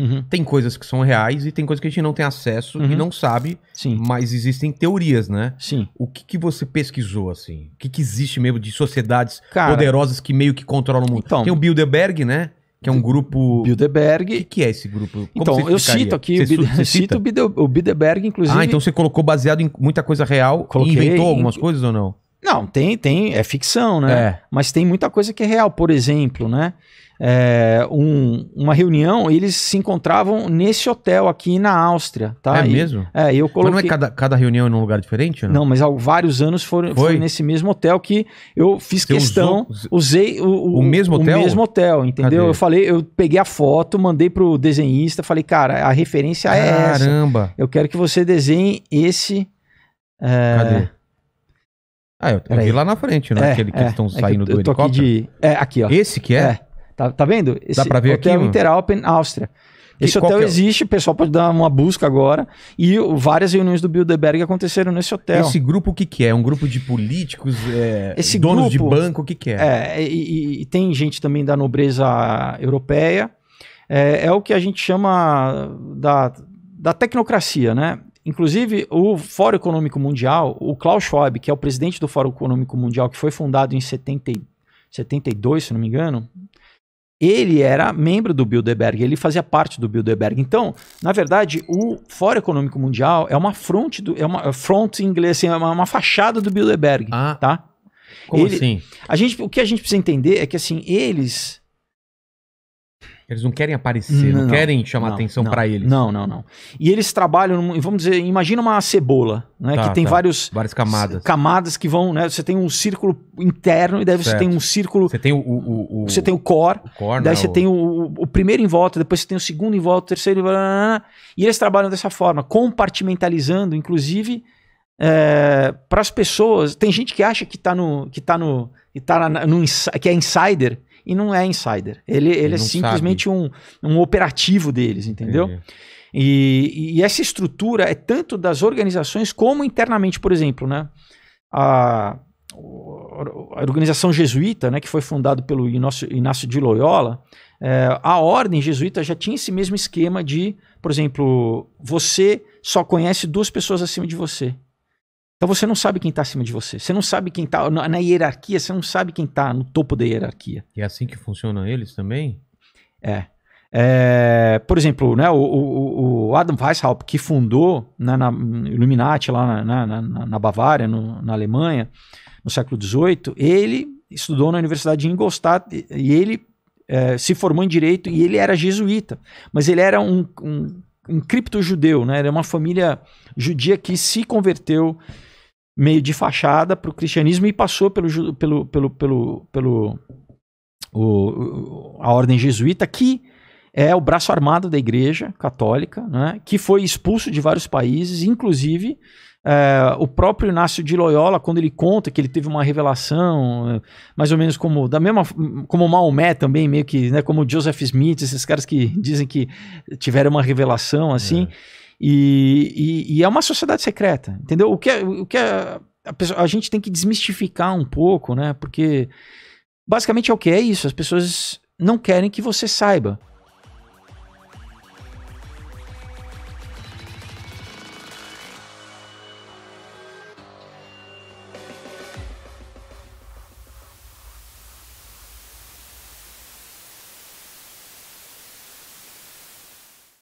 Uhum. Tem coisas que são reais e tem coisas que a gente não tem acesso uhum. e não sabe, Sim. mas existem teorias, né? Sim. O que, que você pesquisou, assim? O que, que existe mesmo de sociedades Cara, poderosas que meio que controlam o mundo? Então, tem o Bilderberg, né? que é um grupo. Bilderberg. O que, que, é esse grupo? Como então, eu cito aqui, você, Bide... você cita? cito o Bilderberg, inclusive. Ah, então você colocou baseado em muita coisa real Coloquei, e inventou algumas coisas ou não? Não, tem, tem, é ficção, né? É. Mas tem muita coisa que é real. Por exemplo, né? É, um, uma reunião, eles se encontravam nesse hotel aqui na Áustria, tá? É e, mesmo? É, eu coloquei... Mas não é cada, cada reunião em um lugar diferente? Não, não mas há vários anos foram, foi? foi nesse mesmo hotel que eu fiz Você questão, usou, usei o, o, o, mesmo hotel? O mesmo hotel, entendeu? Cadê? Eu falei, eu peguei a foto, mandei pro desenhista, falei, cara, a referência é essa. Caramba! Eu quero que você desenhe esse... É, Cadê? Ah, eu, eu vi lá na frente, não né? é? Aquele que é. estão é saindo do helicóptero. De... É, aqui, ó. Esse que é? é. Tá, tá vendo? Esse Dá pra ver hotel aqui? Interalpen, Áustria. Esse hotel é? existe, o pessoal pode dar uma busca agora. E várias reuniões do Bilderberg aconteceram nesse hotel. Esse grupo o que, que é? Um grupo de políticos, é, Esse donos grupo, de banco, o que, que é? é e, e, tem gente também da nobreza europeia. É, é, o que a gente chama da, da tecnocracia, né? Inclusive, o Fórum Econômico Mundial, o Klaus Schwab, que é o presidente do Fórum Econômico Mundial, que foi fundado em 70, 72, se não me engano, ele era membro do Bilderberg, ele fazia parte do Bilderberg. Então, na verdade, o Fórum Econômico Mundial é uma front, do, é uma é front em inglês, assim, é uma, uma fachada do Bilderberg, ah, tá? Como ele, assim? A gente, o que a gente precisa entender é que assim, eles eles não querem aparecer, não, não querem chamar não, atenção para eles. Não, não, não. E eles trabalham, vamos dizer, imagina uma cebola, né? Tá, que tem tá. vários várias camadas. Camadas que vão, né? Você tem um círculo interno e daí certo. você tem um círculo. Você tem o, o, o você tem o core, o core daí né? você tem o, o primeiro em volta, depois você tem o segundo em volta, o terceiro. Blá, blá, blá, e eles trabalham dessa forma, compartimentalizando, inclusive. É, eh, para as pessoas, tem gente que acha que está no que tá no que tá na, no, que é insider, e não é insider. Ele, ele, é simplesmente um, um operativo deles, entendeu? E, e, essa estrutura é tanto das organizações como internamente, por exemplo, né? A, a organização jesuíta, né, que foi fundada pelo Inácio de Loyola, é, a ordem jesuíta já tinha esse mesmo esquema de, por exemplo, você só conhece duas pessoas acima de você. Então você não sabe quem está acima de você. Você não sabe quem está na, hierarquia. Você não sabe quem está no topo da hierarquia. E é assim que funcionam eles também? É. é por exemplo, né, o, o, o, Adam Weishaupt, que fundou né, na Illuminati lá na, na, na Bavária, no, na Alemanha, no século XVIII, ele estudou na Universidade de Ingolstadt e, e ele é, se formou em direito e ele era jesuíta. Mas ele era um, um, um cripto-judeu, né? Era é uma família judia que se converteu meio de fachada para o cristianismo e passou pelo, pelo, pelo, pelo, pelo o, a ordem jesuíta, que é o braço armado da igreja católica, né, que foi expulso de vários países, inclusive é, o próprio Inácio de Loyola, quando ele conta que ele teve uma revelação, mais ou menos como da mesma como Maomé também, meio que, né, como Joseph Smith, esses caras que dizem que tiveram uma revelação assim. É. E, e, e é uma sociedade secreta, entendeu? O que, é, o que é, a, pessoa, a gente tem que desmistificar um pouco, né? Porque basicamente é o que é isso. As pessoas não querem que você saiba.